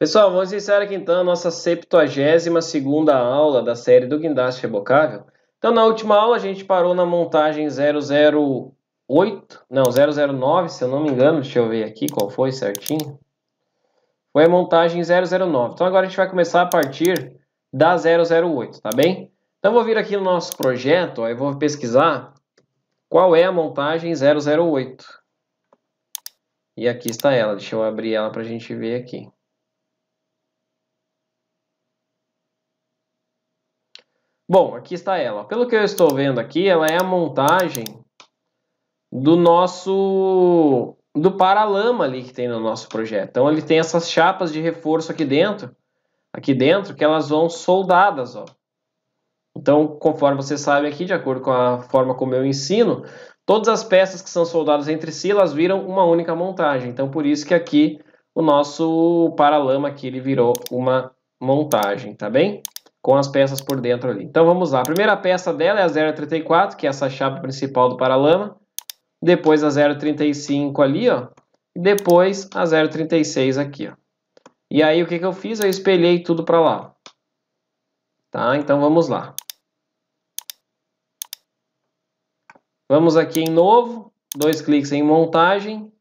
Pessoal, vamos iniciar aqui então a nossa 72 segunda aula da série do guindaste rebocável. Então, na última aula a gente parou na montagem 008, não, 009, se eu não me engano, deixa eu ver aqui qual foi certinho. Foi a montagem 009. Então, agora a gente vai começar a partir da 008, tá bem? Então, vou vir aqui no nosso projeto, ó, eu vou pesquisar qual é a montagem 008. E aqui está ela, deixa eu abrir ela para a gente ver aqui. Bom, aqui está ela. Pelo que eu estou vendo aqui, ela é a montagem do nosso do paralama ali que tem no nosso projeto. Então ele tem essas chapas de reforço aqui dentro, aqui dentro que elas vão soldadas, ó. Então, conforme você sabe aqui, de acordo com a forma como eu ensino, todas as peças que são soldadas entre si, elas viram uma única montagem. Então, por isso que aqui o nosso paralama aqui ele virou uma montagem, tá bem? com as peças por dentro ali. Então vamos lá. A primeira peça dela é a 034, que é essa chapa principal do paralama. Depois a 035 ali, ó. E depois a 036 aqui, ó. E aí o que, que eu fiz? Eu espelhei tudo para lá. Tá? Então vamos lá. Vamos aqui em novo, dois cliques em montagem.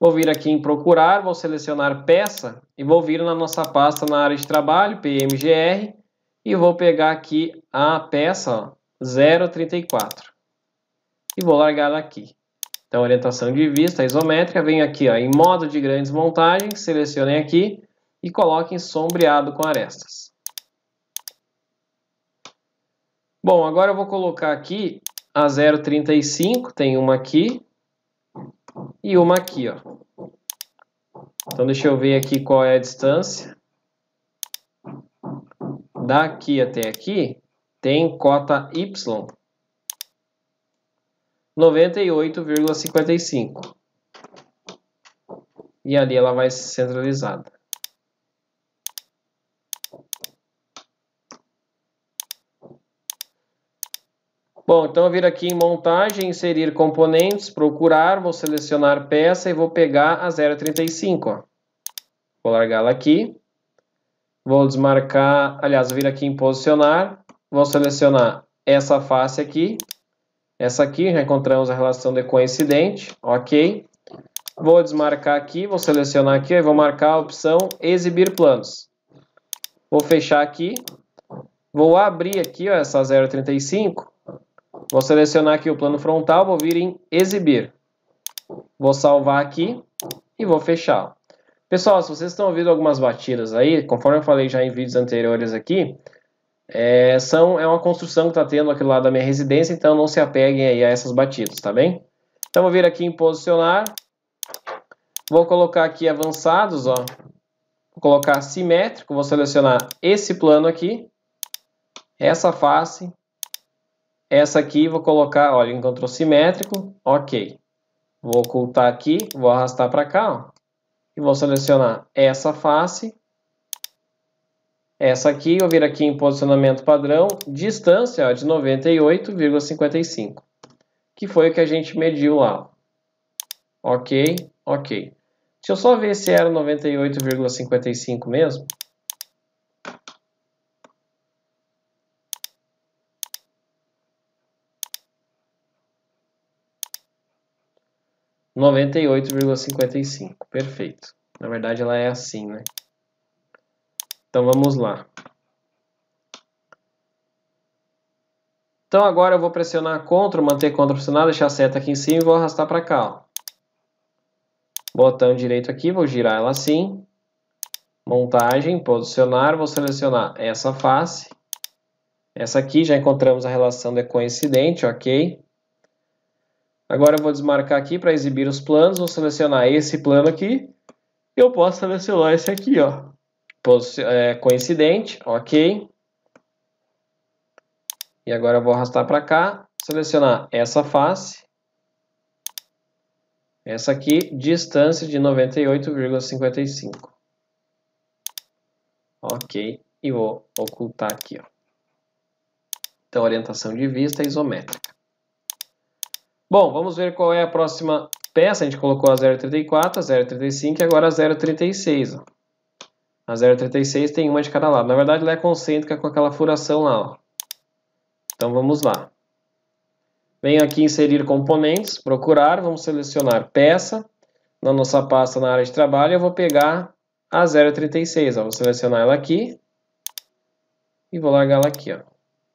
Vou vir aqui em procurar, vou selecionar peça e vou vir na nossa pasta na área de trabalho, PMGR, e vou pegar aqui a peça 0,34 e vou largar ela aqui. Então, orientação de vista isométrica, venho aqui ó, em modo de grandes montagens, selecionei aqui e em sombreado com arestas. Bom, agora eu vou colocar aqui a 0,35, tem uma aqui e uma aqui. Ó. Então, deixa eu ver aqui qual é a distância daqui até aqui tem cota Y 98,55. E ali ela vai centralizada. Bom, então eu vir aqui em montagem, inserir componentes, procurar, vou selecionar peça e vou pegar a 0,35. Vou largá-la aqui. Vou desmarcar, aliás, vir aqui em posicionar, vou selecionar essa face aqui, essa aqui, já encontramos a relação de coincidente, ok. Vou desmarcar aqui, vou selecionar aqui, e vou marcar a opção exibir planos. Vou fechar aqui, vou abrir aqui ó, essa 035, vou selecionar aqui o plano frontal, vou vir em exibir. Vou salvar aqui e vou fechar. Pessoal, se vocês estão ouvindo algumas batidas aí, conforme eu falei já em vídeos anteriores aqui, é, são, é uma construção que está tendo aqui do lado da minha residência, então não se apeguem aí a essas batidas, tá bem? Então vou vir aqui em posicionar, vou colocar aqui avançados, ó, vou colocar simétrico, vou selecionar esse plano aqui, essa face, essa aqui vou colocar, olha, encontrou simétrico, ok. Vou ocultar aqui, vou arrastar para cá, ó e vou selecionar essa face, essa aqui, eu vir aqui em posicionamento padrão, distância ó, de 98,55, que foi o que a gente mediu lá. Ok, ok. Deixa eu só ver se era 98,55 mesmo. 98,55. Perfeito. Na verdade, ela é assim, né? Então, vamos lá. Então, agora eu vou pressionar CTRL, manter CTRL pressionado, deixar a seta aqui em cima e vou arrastar para cá. Ó. Botão direito aqui, vou girar ela assim. Montagem, posicionar, vou selecionar essa face. Essa aqui, já encontramos a relação de coincidente, ok? Agora eu vou desmarcar aqui para exibir os planos, vou selecionar esse plano aqui. Eu posso selecionar esse aqui, ó. É, coincidente, ok. E agora eu vou arrastar para cá, selecionar essa face. Essa aqui, distância de 98,55. Ok, e vou ocultar aqui, ó. Então, orientação de vista isométrica. Bom, vamos ver qual é a próxima peça. A gente colocou a 0,34, a 0,35 e agora a 0,36. A 0,36 tem uma de cada lado. Na verdade, ela é concêntrica com aquela furação lá. Ó. Então, vamos lá. Venho aqui inserir componentes, procurar, vamos selecionar peça. Na nossa pasta na área de trabalho, eu vou pegar a 0,36. Vou selecionar ela aqui e vou largar ela aqui. Ó.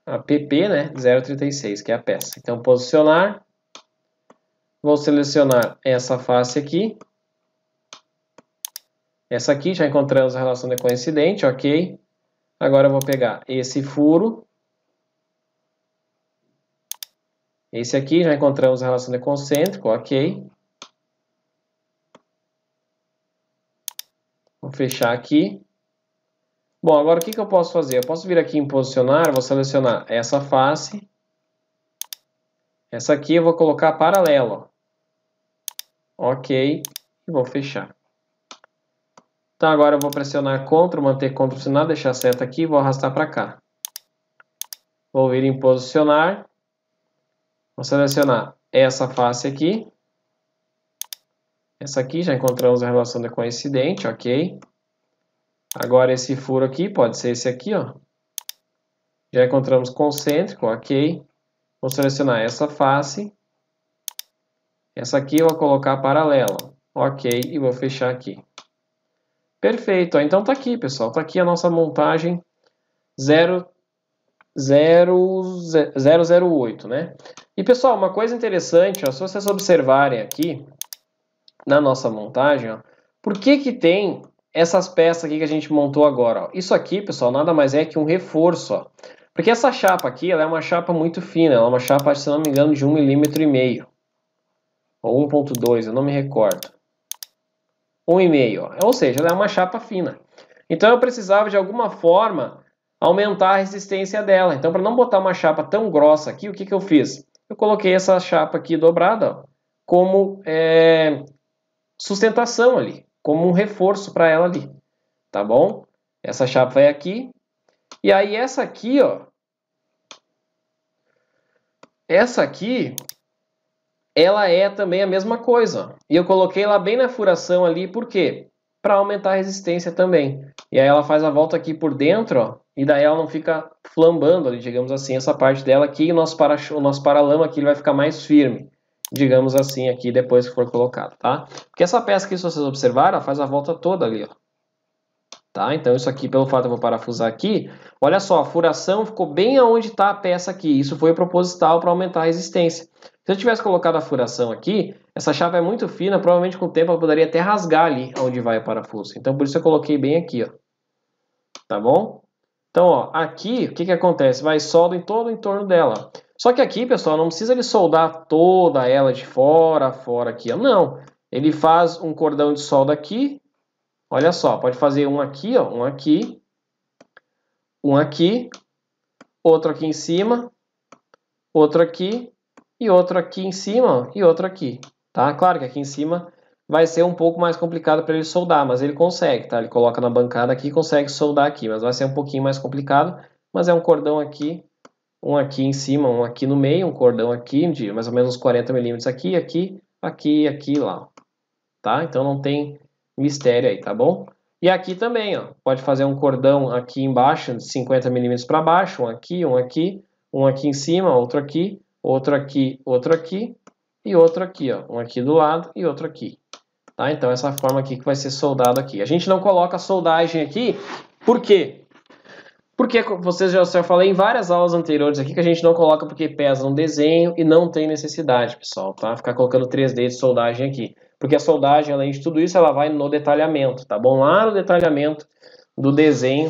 A PP, né, 0,36, que é a peça. Então, posicionar, Vou selecionar essa face aqui. Essa aqui, já encontramos a relação de coincidente, ok. Agora eu vou pegar esse furo. Esse aqui, já encontramos a relação de concêntrico, ok. Vou fechar aqui. Bom, agora o que, que eu posso fazer? Eu posso vir aqui em posicionar, vou selecionar essa face. Essa aqui eu vou colocar paralelo ok, e vou fechar. Então agora eu vou pressionar CTRL, manter CTRL sinal, deixar a seta aqui e vou arrastar para cá. Vou vir em posicionar, vou selecionar essa face aqui, essa aqui, já encontramos a relação de coincidente, ok. Agora esse furo aqui, pode ser esse aqui, ó. Já encontramos concêntrico, ok. Vou selecionar essa face, essa aqui eu vou colocar paralela. Ok, e vou fechar aqui. Perfeito, então tá aqui, pessoal. Tá aqui a nossa montagem 008, né? E, pessoal, uma coisa interessante, ó, se vocês observarem aqui na nossa montagem, ó, por que que tem essas peças aqui que a gente montou agora? Ó? Isso aqui, pessoal, nada mais é que um reforço, ó. Porque essa chapa aqui, ela é uma chapa muito fina, ela é uma chapa, se não me engano, de 1,5 meio ou 1.2, eu não me recordo. 1,5, ou seja, ela é uma chapa fina. Então eu precisava de alguma forma aumentar a resistência dela. Então para não botar uma chapa tão grossa aqui, o que, que eu fiz? Eu coloquei essa chapa aqui dobrada ó, como é, sustentação ali, como um reforço para ela ali, tá bom? Essa chapa é aqui. E aí essa aqui, ó, essa aqui ela é também a mesma coisa. E eu coloquei ela bem na furação ali, por quê? Para aumentar a resistência também. E aí ela faz a volta aqui por dentro, ó, e daí ela não fica flambando ali, digamos assim, essa parte dela aqui, e o nosso, para, o nosso paralama aqui ele vai ficar mais firme, digamos assim, aqui depois que for colocado, tá? Porque essa peça aqui, se vocês observarem, ela faz a volta toda ali, ó. Tá? Então isso aqui, pelo fato de eu vou parafusar aqui, olha só, a furação ficou bem aonde está a peça aqui. Isso foi proposital para aumentar a resistência. Se eu tivesse colocado a furação aqui, essa chapa é muito fina, provavelmente com o tempo eu poderia até rasgar ali onde vai o parafuso. Então por isso eu coloquei bem aqui, ó. Tá bom? Então, ó, aqui, o que que acontece? Vai solda em todo o entorno dela. Só que aqui, pessoal, não precisa ele soldar toda ela de fora a fora aqui, ó. Não. Ele faz um cordão de solda aqui, Olha só, pode fazer um aqui, ó, um aqui, um aqui, outro aqui em cima, outro aqui e outro aqui em cima ó, e outro aqui, tá? Claro que aqui em cima vai ser um pouco mais complicado para ele soldar, mas ele consegue, tá? Ele coloca na bancada aqui e consegue soldar aqui, mas vai ser um pouquinho mais complicado, mas é um cordão aqui, um aqui em cima, um aqui no meio, um cordão aqui de mais ou menos 40 milímetros aqui, aqui, aqui e aqui lá, tá? Então não tem mistério aí, tá bom? E aqui também, ó, pode fazer um cordão aqui embaixo, de 50 milímetros para baixo, um aqui, um aqui, um aqui em cima, outro aqui, outro aqui, outro aqui e outro aqui, ó, um aqui do lado e outro aqui. Tá? Então essa forma aqui que vai ser soldado aqui. A gente não coloca soldagem aqui, por quê? Porque vocês já, eu falei em várias aulas anteriores aqui que a gente não coloca porque pesa um desenho e não tem necessidade, pessoal, tá? Ficar colocando 3D de soldagem aqui porque a soldagem, além de tudo isso, ela vai no detalhamento, tá bom? Lá no detalhamento do desenho,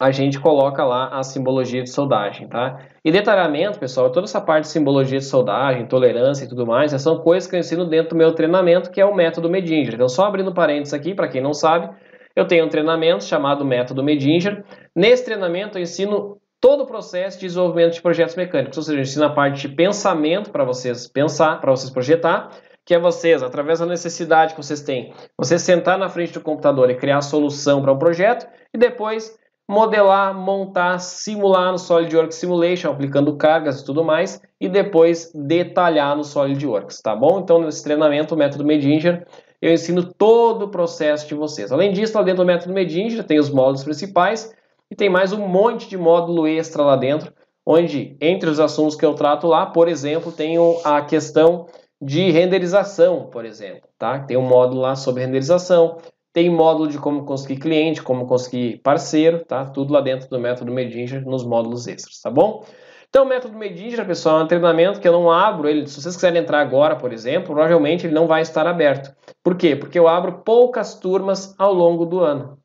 a gente coloca lá a simbologia de soldagem, tá? E detalhamento, pessoal, toda essa parte de simbologia de soldagem, tolerância e tudo mais, são coisas que eu ensino dentro do meu treinamento, que é o método Medinger. Então, só abrindo parênteses aqui, para quem não sabe, eu tenho um treinamento chamado Método Medinger. Nesse treinamento, eu ensino todo o processo de desenvolvimento de projetos mecânicos, ou seja, eu ensino a parte de pensamento para vocês pensar, para vocês projetar, que é vocês, através da necessidade que vocês têm, você sentar na frente do computador e criar a solução para um projeto e depois modelar, montar, simular no SolidWorks Simulation, aplicando cargas e tudo mais, e depois detalhar no SolidWorks, tá bom? Então, nesse treinamento, o método Medinger, eu ensino todo o processo de vocês. Além disso, lá dentro do método Medinger tem os módulos principais e tem mais um monte de módulo extra lá dentro, onde, entre os assuntos que eu trato lá, por exemplo, tenho a questão de renderização, por exemplo, tá? Tem um módulo lá sobre renderização, tem módulo de como conseguir cliente, como conseguir parceiro, tá? Tudo lá dentro do método Medinger, nos módulos extras, tá bom? Então, o método Medinger, pessoal, é um treinamento que eu não abro ele. Se vocês quiserem entrar agora, por exemplo, provavelmente ele não vai estar aberto. Por quê? Porque eu abro poucas turmas ao longo do ano,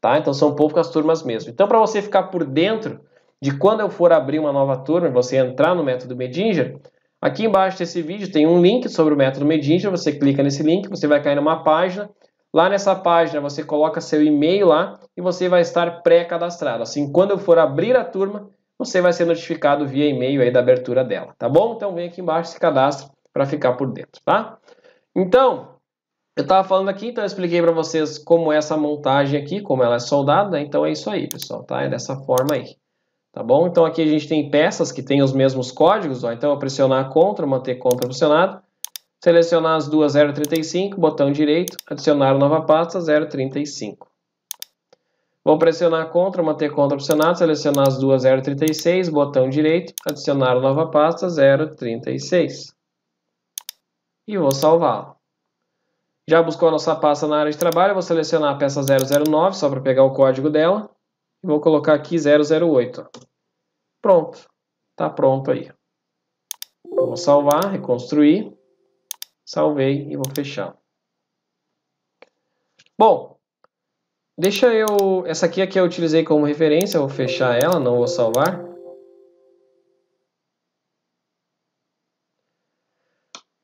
tá? Então, são poucas turmas mesmo. Então, para você ficar por dentro de quando eu for abrir uma nova turma, você entrar no método Medinger, Aqui embaixo desse vídeo tem um link sobre o método Medinja, você clica nesse link, você vai cair numa página. Lá nessa página você coloca seu e-mail lá e você vai estar pré-cadastrado. Assim, quando eu for abrir a turma, você vai ser notificado via e-mail aí da abertura dela, tá bom? Então vem aqui embaixo se cadastra para ficar por dentro, tá? Então, eu estava falando aqui, então eu expliquei para vocês como é essa montagem aqui, como ela é soldada, né? então é isso aí, pessoal, tá? É dessa forma aí. Tá bom? Então aqui a gente tem peças que têm os mesmos códigos. Ó. Então eu pressionar CTRL, manter CTRL pressionado. Selecionar as duas 035, botão direito, adicionar nova pasta 035. Vou pressionar CTRL, manter CTRL pressionado, selecionar as duas 036, botão direito, adicionar nova pasta 036. E vou salvá-la. Já buscou a nossa pasta na área de trabalho, vou selecionar a peça 009, só para pegar o código dela vou colocar aqui 008. Pronto, está pronto aí. Vou salvar, reconstruir, salvei e vou fechar. Bom, deixa eu... Essa aqui, é que eu utilizei como referência, vou fechar ela, não vou salvar.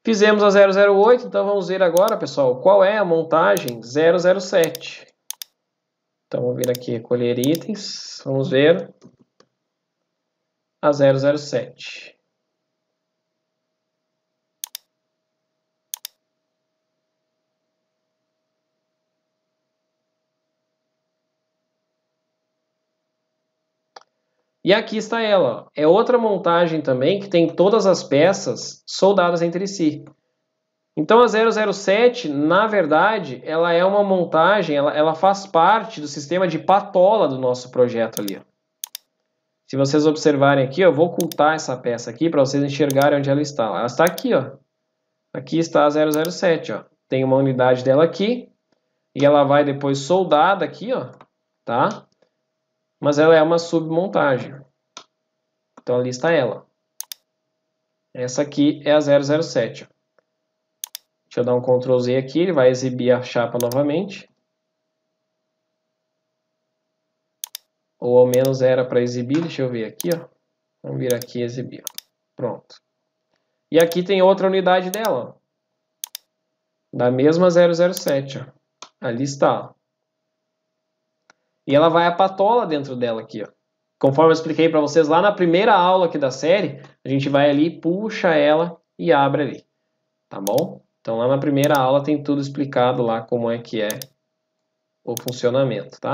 Fizemos a 008, então vamos ver agora, pessoal, qual é a montagem 007. Então, vou vir aqui recolher itens, vamos ver a 007. E aqui está ela. É outra montagem também que tem todas as peças soldadas entre si. Então a 007, na verdade, ela é uma montagem, ela, ela faz parte do sistema de patola do nosso projeto ali. Se vocês observarem aqui, eu vou ocultar essa peça aqui para vocês enxergarem onde ela está. Ela está aqui, ó. Aqui está a 007, ó. Tem uma unidade dela aqui e ela vai depois soldada aqui, ó, tá? Mas ela é uma submontagem. Então ali está ela. Essa aqui é a 007, ó. Deixa eu dar um Ctrl Z aqui, ele vai exibir a chapa novamente. Ou ao menos era para exibir, deixa eu ver aqui, ó. Vamos vir aqui e exibir. Pronto. E aqui tem outra unidade dela, Da mesma 007, ó. Ali está, ó. E ela vai a patola dentro dela aqui, ó. Conforme eu expliquei para vocês lá na primeira aula aqui da série, a gente vai ali, puxa ela e abre ali. Tá bom? Então lá na primeira aula tem tudo explicado lá como é que é o funcionamento, tá?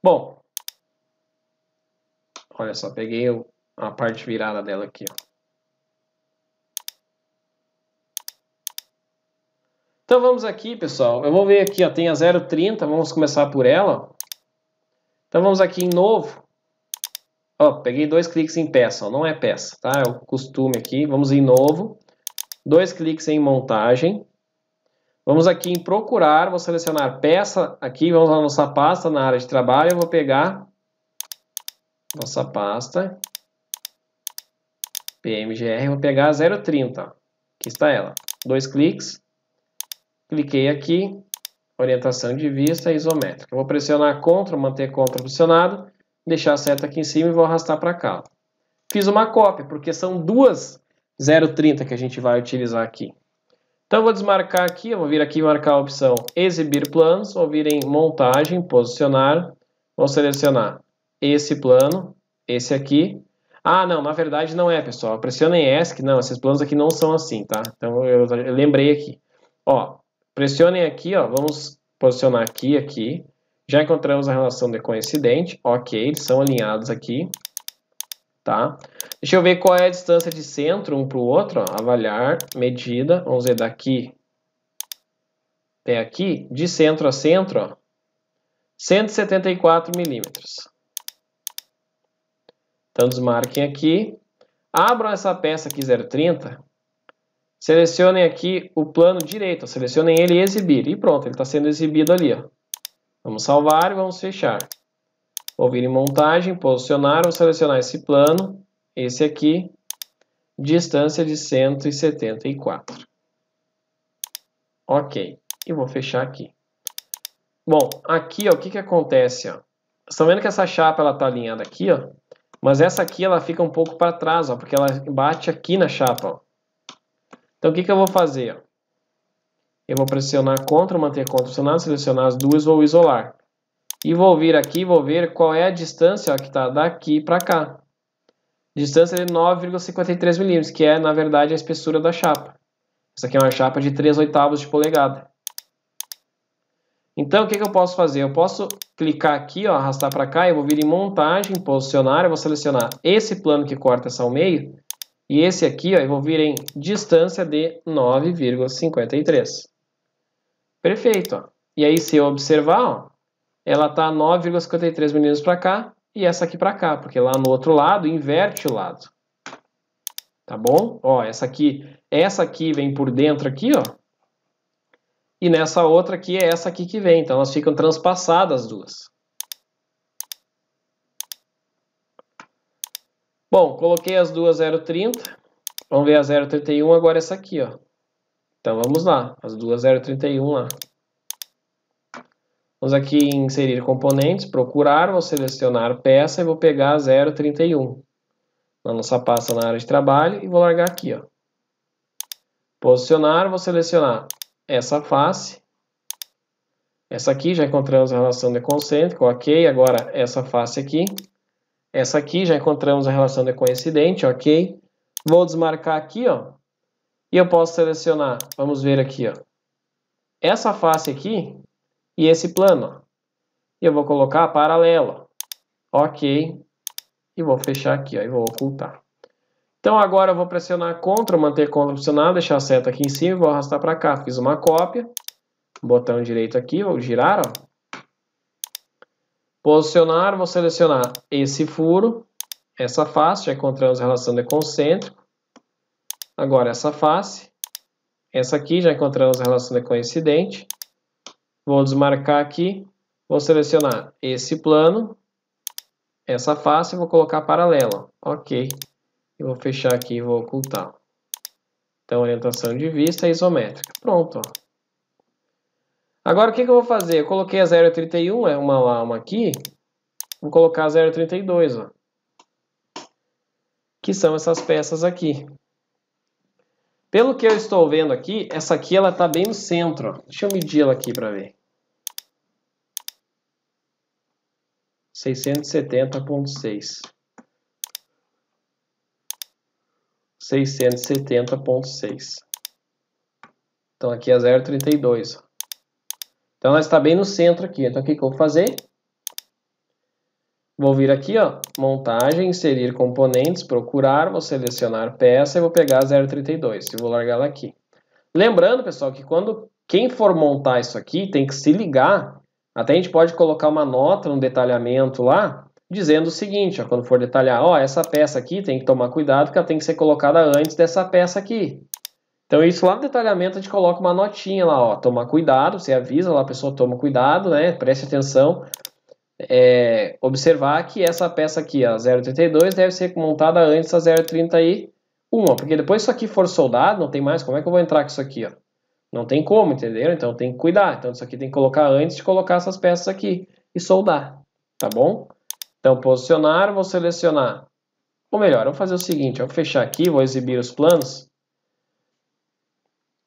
Bom, olha só, peguei a parte virada dela aqui. Ó. Então vamos aqui, pessoal. Eu vou ver aqui, ó, tem a 0,30, vamos começar por ela. Então vamos aqui em novo. Ó, peguei dois cliques em peça, ó, não é peça, tá? É o costume aqui. Vamos em novo dois cliques em montagem. Vamos aqui em procurar, vou selecionar peça aqui, vamos lá na nossa pasta, na área de trabalho, eu vou pegar nossa pasta PMGR, vou pegar 030, aqui está ela. Dois cliques, cliquei aqui, orientação de vista isométrica. vou pressionar CTRL, manter CTRL pressionado, deixar a seta aqui em cima e vou arrastar para cá. Fiz uma cópia, porque são duas 0,30 que a gente vai utilizar aqui. Então eu vou desmarcar aqui, eu vou vir aqui marcar a opção exibir planos, vou vir em montagem, posicionar, vou selecionar esse plano, esse aqui. Ah, não, na verdade não é, pessoal. Pressionem ESC, não, esses planos aqui não são assim, tá? Então eu, eu lembrei aqui. Ó, pressionem aqui, ó, vamos posicionar aqui, aqui. Já encontramos a relação de coincidente, ok, eles são alinhados aqui tá? Deixa eu ver qual é a distância de centro um para o outro, ó. avaliar, medida, vamos ver daqui até aqui, de centro a centro, ó, 174 milímetros. Então desmarquem aqui, abram essa peça aqui 030, selecionem aqui o plano direito, ó, selecionem ele e exibir, e pronto, ele está sendo exibido ali, ó. Vamos salvar e vamos fechar. Vou vir em montagem, posicionar, vou selecionar esse plano, esse aqui, distância de 174. Ok, e vou fechar aqui. Bom, aqui ó, o que, que acontece? Ó? Estão vendo que essa chapa está alinhada aqui, ó, mas essa aqui ela fica um pouco para trás, ó, porque ela bate aqui na chapa. Ó. Então o que, que eu vou fazer? Ó? Eu vou pressionar CTRL, manter CTRL selecionar as duas, vou isolar. E vou vir aqui, vou ver qual é a distância ó, que está daqui para cá. Distância de 9,53 milímetros, que é, na verdade, a espessura da chapa. isso aqui é uma chapa de 3 oitavos de polegada. Então, o que, que eu posso fazer? Eu posso clicar aqui, ó, arrastar para cá, eu vou vir em montagem, posicionar, eu vou selecionar esse plano que corta essa ao meio, e esse aqui, ó, eu vou vir em distância de 9,53. Perfeito, ó. E aí, se eu observar, ó, ela está 9,53 milímetros para cá e essa aqui para cá, porque lá no outro lado inverte o lado. Tá bom? Ó, essa aqui, essa aqui vem por dentro aqui, ó. E nessa outra aqui é essa aqui que vem, então elas ficam transpassadas as duas. Bom, coloquei as duas 0,30. Vamos ver a 0,31 agora essa aqui, ó. Então vamos lá, as duas 0,31 lá. Vamos aqui em inserir componentes, procurar, vou selecionar peça e vou pegar 031 na nossa pasta na área de trabalho e vou largar aqui. Ó. Posicionar, vou selecionar essa face, essa aqui já encontramos a relação de concêntrico, ok, agora essa face aqui, essa aqui já encontramos a relação de coincidente, ok, vou desmarcar aqui, ó, e eu posso selecionar, vamos ver aqui, ó, essa face aqui, e esse plano. Eu vou colocar paralelo. Ok. E vou fechar aqui, ó, e vou ocultar. Então agora eu vou pressionar CTRL, manter CTRL opcional, deixar a seta aqui em cima e vou arrastar para cá. Fiz uma cópia. Botão direito aqui, vou girar, ó. Posicionar, vou selecionar esse furo, essa face, já é encontramos a relação de é concêntrico. Agora essa face, essa aqui, já encontramos é a relação de coincidente. Vou desmarcar aqui, vou selecionar esse plano, essa face, vou colocar paralela. Ok. E vou fechar aqui e vou ocultar. Então, orientação de vista é isométrica. Pronto. Ó. Agora, o que, que eu vou fazer? Eu coloquei a 0,31, é uma lama aqui. Vou colocar a 0,32, ó. Que são essas peças aqui. Pelo que eu estou vendo aqui, essa aqui ela está bem no centro. Deixa eu medir ela aqui para ver. 670.6. 670.6. Então aqui é 0,32. Então ela está bem no centro aqui. Então o que, que eu vou fazer? Vou vir aqui, ó, montagem, inserir componentes, procurar, vou selecionar peça e vou pegar a 032 e vou largar ela aqui. Lembrando, pessoal, que quando quem for montar isso aqui tem que se ligar, até a gente pode colocar uma nota, um detalhamento lá, dizendo o seguinte, ó, quando for detalhar, ó, essa peça aqui tem que tomar cuidado que ela tem que ser colocada antes dessa peça aqui. Então isso lá no detalhamento a gente coloca uma notinha lá, ó, tomar cuidado, você avisa lá, a pessoa toma cuidado, né, preste atenção, é, observar que essa peça aqui, a 0,32, deve ser montada antes da 0,31, porque depois isso aqui for soldado, não tem mais, como é que eu vou entrar com isso aqui, ó? Não tem como, entenderam? Então tem que cuidar. Então isso aqui tem que colocar antes de colocar essas peças aqui e soldar, tá bom? Então posicionar, vou selecionar. Ou melhor, vamos vou fazer o seguinte, eu vou fechar aqui, vou exibir os planos.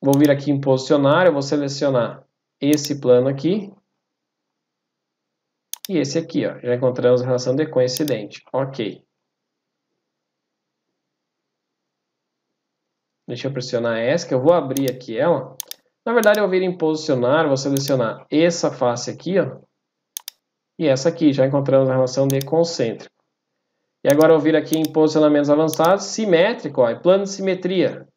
Vou vir aqui em posicionar, eu vou selecionar esse plano aqui, e esse aqui, ó, já encontramos a relação de coincidente. Ok. Deixa eu pressionar que eu vou abrir aqui ela. Na verdade, vou vir em posicionar, vou selecionar essa face aqui, ó, e essa aqui, já encontramos a relação de concêntrico. E agora eu vir aqui em posicionamentos avançados, simétrico, ó, é plano de simetria.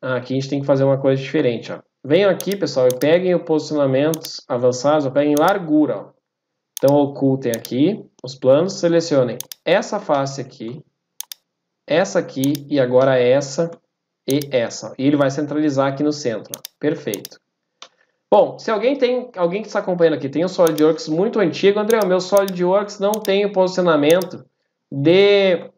Ah, aqui a gente tem que fazer uma coisa diferente, ó venham aqui, pessoal, e peguem os posicionamentos avançados, peguem largura. Ó. Então, ocultem aqui os planos, selecionem essa face aqui, essa aqui e agora essa e essa. E ele vai centralizar aqui no centro. Ó. Perfeito. Bom, se alguém tem, alguém que está acompanhando aqui, tem um SolidWorks muito antigo, André, o meu SolidWorks não tem o posicionamento de,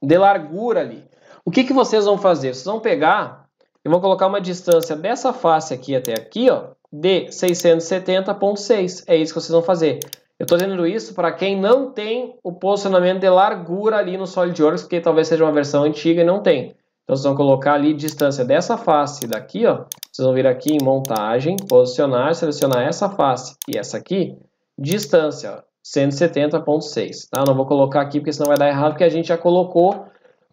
de largura ali. O que, que vocês vão fazer? Vocês vão pegar eu vou colocar uma distância dessa face aqui até aqui, ó, de 670.6. É isso que vocês vão fazer. Eu estou dizendo isso para quem não tem o posicionamento de largura ali no SolidWorks, porque talvez seja uma versão antiga e não tem. Então vocês vão colocar ali distância dessa face daqui, ó. Vocês vão vir aqui em montagem, posicionar, selecionar essa face e essa aqui, distância, 170.6, tá? Não vou colocar aqui porque senão vai dar errado, porque a gente já colocou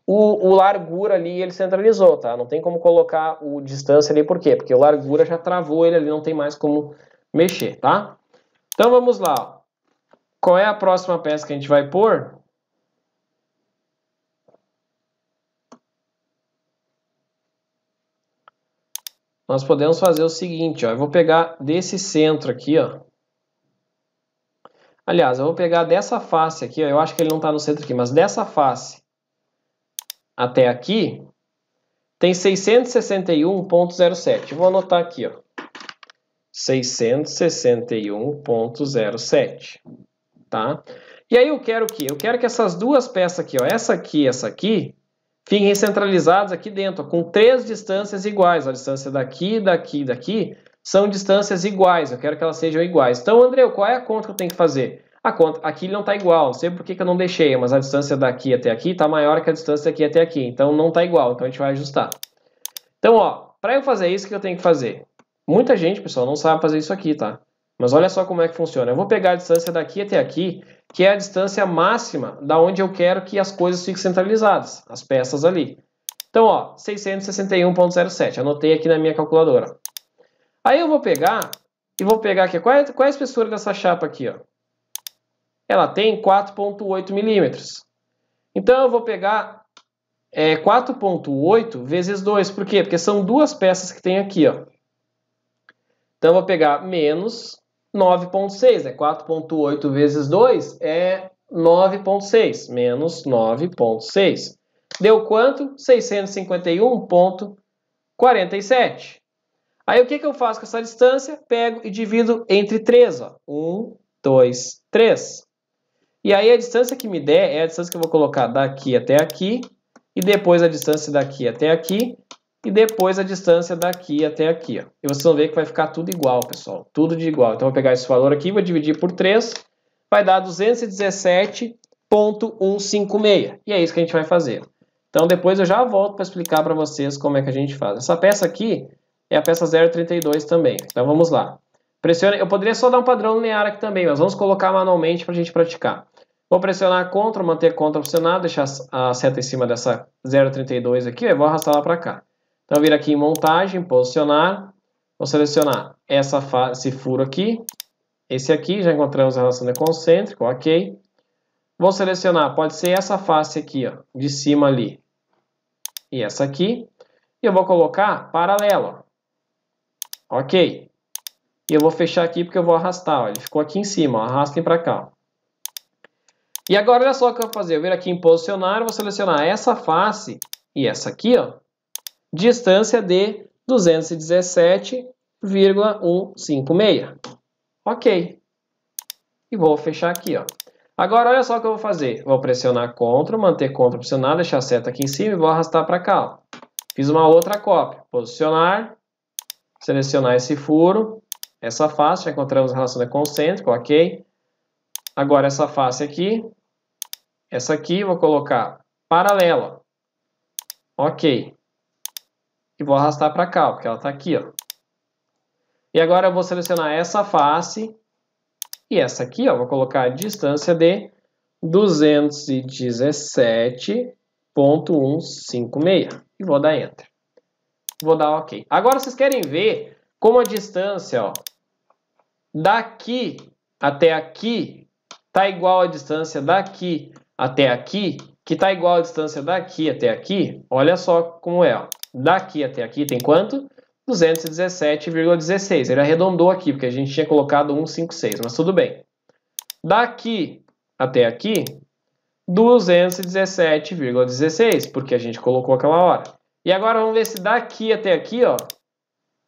o, o, largura ali ele centralizou, tá? Não tem como colocar o distância ali, por quê? Porque o largura já travou ele ali, não tem mais como mexer, tá? Então vamos lá. Qual é a próxima peça que a gente vai pôr? Nós podemos fazer o seguinte, ó. Eu vou pegar desse centro aqui, ó. Aliás, eu vou pegar dessa face aqui, ó. Eu acho que ele não está no centro aqui, mas dessa face até aqui tem 661.07. Vou anotar aqui, ó. 661.07, tá? E aí eu quero o quê? Eu quero que essas duas peças aqui, ó, essa aqui e essa aqui, fiquem centralizadas aqui dentro, ó, com três distâncias iguais. A distância daqui, daqui e daqui são distâncias iguais. Eu quero que elas sejam iguais. Então, André, qual é a conta que eu tenho que fazer? a ah, conta aqui não está igual. Não sei por que, eu não deixei, mas a distância daqui até aqui está maior que a distância daqui até aqui. Então não está igual, então a gente vai ajustar. Então, ó, para eu fazer isso, o que eu tenho que fazer? Muita gente, pessoal, não sabe fazer isso aqui, tá? Mas olha só como é que funciona. Eu vou pegar a distância daqui até aqui, que é a distância máxima da onde eu quero que as coisas fiquem centralizadas, as peças ali. Então, ó, 661.07, anotei aqui na minha calculadora. Aí eu vou pegar e vou pegar aqui, qual é, qual é a espessura dessa chapa aqui, ó? ela tem 4,8 milímetros. Então eu vou pegar é, 4,8 vezes 2. Por quê? Porque são duas peças que tem aqui. Ó. Então eu vou pegar menos 9,6. Né? 4,8 vezes 2 é 9,6. Menos 9,6. Deu quanto? 651,47. Aí o que, que eu faço com essa distância? Pego e divido entre 3. Ó. 1, 2, 3. E aí a distância que me der é a distância que eu vou colocar daqui até aqui, e depois a distância daqui até aqui, e depois a distância daqui até aqui. Ó. E vocês vão ver que vai ficar tudo igual, pessoal. Tudo de igual. Então, eu vou pegar esse valor aqui, vou dividir por 3, vai dar 217,156. E é isso que a gente vai fazer. Então, depois eu já volto para explicar para vocês como é que a gente faz. Essa peça aqui é a peça 032 também. Então, vamos lá. Pressione... Eu poderia só dar um padrão linear aqui também, mas vamos colocar manualmente para a gente praticar. Vou pressionar contra, manter contra pressionado, deixar a seta em cima dessa 0,32 aqui, e vou arrastar ela para cá. Então, vir aqui em montagem, posicionar, vou selecionar essa esse furo aqui, esse aqui, já encontramos a relação de concêntrico, ok. Vou selecionar, pode ser essa face aqui, ó, de cima ali, e essa aqui. E eu vou colocar paralelo, ok. E eu vou fechar aqui porque eu vou arrastar, ó, ele ficou aqui em cima, ó, arrastem para cá, ó. E agora olha só o que eu vou fazer. Eu vir aqui em posicionar, vou selecionar essa face e essa aqui, ó. Distância de 217,156. Ok. E vou fechar aqui, ó. Agora olha só o que eu vou fazer. Vou pressionar CTRL, manter CTRL pressionado, deixar a seta aqui em cima e vou arrastar para cá, ó. Fiz uma outra cópia. Posicionar, selecionar esse furo, essa face, já encontramos a relação de concêntrico. ok? Agora essa face aqui, essa aqui vou colocar paralela. Ok. E vou arrastar para cá, porque ela está aqui. Ó. E agora eu vou selecionar essa face e essa aqui. Ó, vou colocar a distância de 217.156 e vou dar Enter. Vou dar OK. Agora vocês querem ver como a distância ó, daqui até aqui está igual à distância daqui até aqui, que está igual à distância daqui até aqui, olha só como é. Ó. Daqui até aqui tem quanto? 217,16. Ele arredondou aqui, porque a gente tinha colocado 156, mas tudo bem. Daqui até aqui, 217,16, porque a gente colocou aquela hora. E agora vamos ver se daqui até aqui, ó,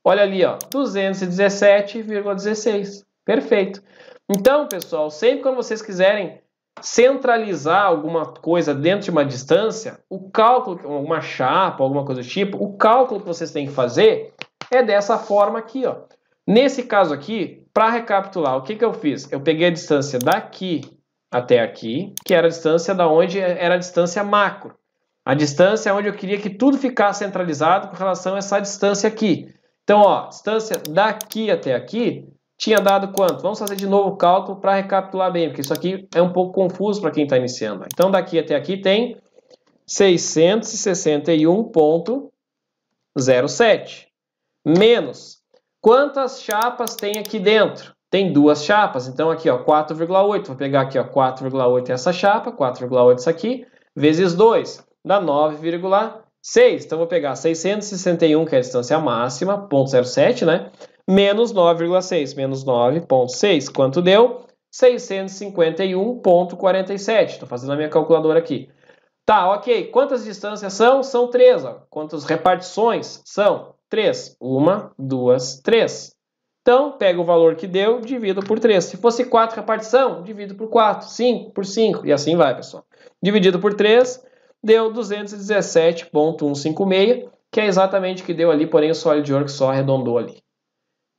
olha ali, ó, 217,16. Perfeito. Então, pessoal, sempre quando vocês quiserem centralizar alguma coisa dentro de uma distância, o cálculo, uma chapa, alguma coisa do tipo, o cálculo que vocês têm que fazer é dessa forma aqui, ó. Nesse caso aqui, para recapitular, o que, que eu fiz? Eu peguei a distância daqui até aqui, que era a distância da onde é, era a distância macro. A distância é onde eu queria que tudo ficasse centralizado com relação a essa distância aqui. Então, ó, distância daqui até aqui tinha dado quanto? Vamos fazer de novo o cálculo para recapitular bem, porque isso aqui é um pouco confuso para quem está iniciando. Então, daqui até aqui tem 661,07 menos quantas chapas tem aqui dentro? Tem duas chapas, então aqui ó, 4,8, vou pegar aqui ó, 4,8 é essa chapa, 4,8 é essa aqui, vezes 2, dá 9,6. Então vou pegar 661, que é a distância máxima, 0,07, né? menos 9,6, menos 9,6. Quanto deu? 651,47. Estou fazendo a minha calculadora aqui. Tá, ok. Quantas distâncias são? São três. Ó. Quantas repartições são? Três. Uma, duas, três. Então, pega o valor que deu, divido por 3. Se fosse 4 repartição, divido por 4. 5 por 5. E assim vai, pessoal. Dividido por 3, deu 217,156, que é exatamente o que deu ali, porém o sólido de ouro só arredondou ali.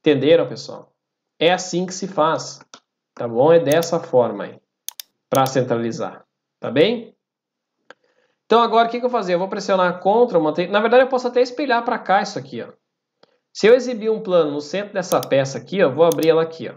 Entenderam, pessoal? É assim que se faz, tá bom? É dessa forma aí, para centralizar, tá bem? Então agora o que, que eu vou fazer? Eu vou pressionar Ctrl, manter... na verdade eu posso até espelhar para cá isso aqui, ó. Se eu exibir um plano no centro dessa peça aqui, ó, vou abrir ela aqui, ó.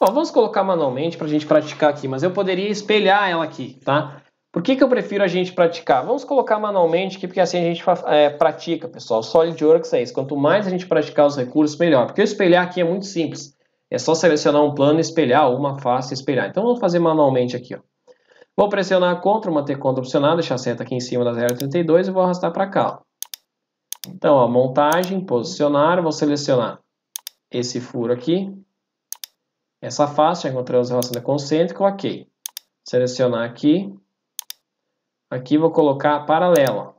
Bom, vamos colocar manualmente para a gente praticar aqui, mas eu poderia espelhar ela aqui, tá? Por que, que eu prefiro a gente praticar? Vamos colocar manualmente aqui, porque assim a gente é, pratica, pessoal. SolidWorks é isso. Quanto mais a gente praticar os recursos, melhor. Porque espelhar aqui é muito simples. É só selecionar um plano, espelhar, uma face, espelhar. Então, vamos fazer manualmente aqui. Ó. Vou pressionar Ctrl, manter Ctrl opcional, deixar a seta aqui em cima da 032 e vou arrastar para cá. Ó. Então, ó, montagem, posicionar, vou selecionar esse furo aqui, essa face, já encontramos a relação concêntrica, ok. Selecionar aqui, Aqui vou colocar paralela.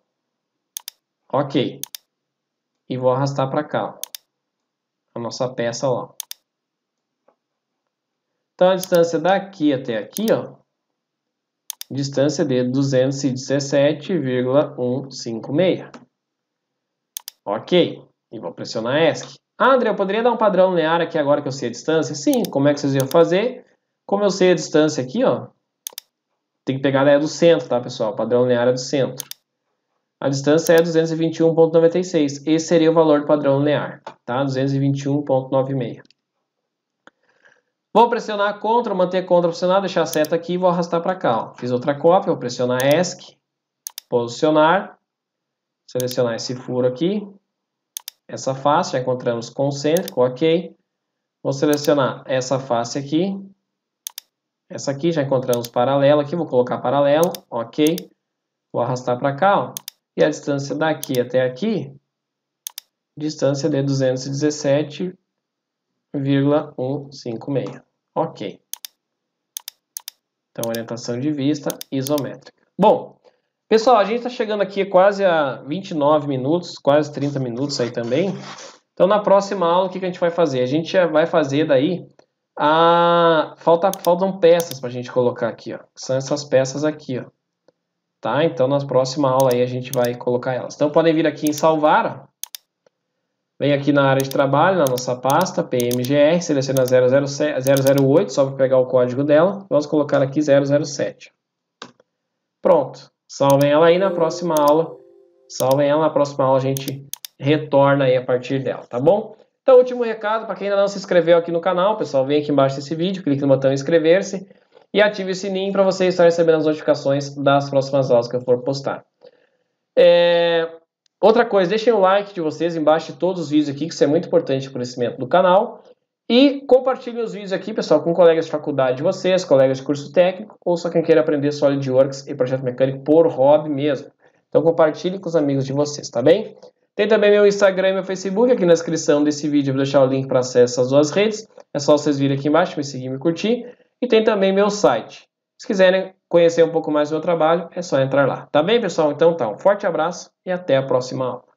Ok. E vou arrastar para cá. A nossa peça lá. Então, a distância daqui até aqui, ó, distância de 217,156. Ok, e vou pressionar ESC. Ah, André, eu poderia dar um padrão linear aqui agora que eu sei a distância? Sim, como é que vocês iam fazer? Como eu sei a distância aqui, ó, tem que pegar a área do centro, tá, pessoal? O padrão linear é do centro. A distância é 221,96. Esse seria o valor do padrão linear, tá? 221,96. Vou pressionar CTRL, manter CTRL pressionado, deixar a seta aqui e vou arrastar para cá. Ó. Fiz outra cópia, vou pressionar ESC, posicionar, selecionar esse furo aqui, essa face, já encontramos concêntrico, ok. Vou selecionar essa face aqui, essa aqui já encontramos paralela aqui, vou colocar paralelo, ok. Vou arrastar para cá, ó. E a distância daqui até aqui, distância de 217,156. Ok. Então, orientação de vista isométrica. Bom, pessoal, a gente está chegando aqui quase a 29 minutos, quase 30 minutos aí também. Então, na próxima aula, o que, que a gente vai fazer? A gente vai fazer daí ah, falta, faltam peças para a gente colocar aqui, ó. São essas peças aqui, ó. Tá? Então, na próxima aula aí a gente vai colocar elas. Então, podem vir aqui em salvar, ó. Vem aqui na área de trabalho, na nossa pasta, PMGR, seleciona 008, só para pegar o código dela. Vamos colocar aqui 007. Pronto. Salvem ela aí na próxima aula. Salvem ela, na próxima aula a gente retorna aí a partir dela, tá bom? Então, último recado, para quem ainda não se inscreveu aqui no canal, pessoal, vem aqui embaixo desse vídeo, clique no botão inscrever-se e ative o sininho para você estar recebendo as notificações das próximas aulas que eu for postar. É... Outra coisa, deixem o like de vocês embaixo de todos os vídeos aqui, que isso é muito importante para o crescimento do canal. E compartilhem os vídeos aqui, pessoal, com colegas de faculdade de vocês, colegas de curso técnico, ou só quem queira aprender SolidWorks e projeto mecânico por hobby mesmo. Então compartilhe com os amigos de vocês, tá bem? Tem também meu Instagram e meu Facebook aqui na descrição desse vídeo. Eu vou deixar o link para acesso às duas redes. É só vocês virem aqui embaixo, me seguir, me curtir. E tem também meu site. Se quiserem conhecer um pouco mais do meu trabalho, é só entrar lá. Tá bem, pessoal? Então tá, um forte abraço e até a próxima aula.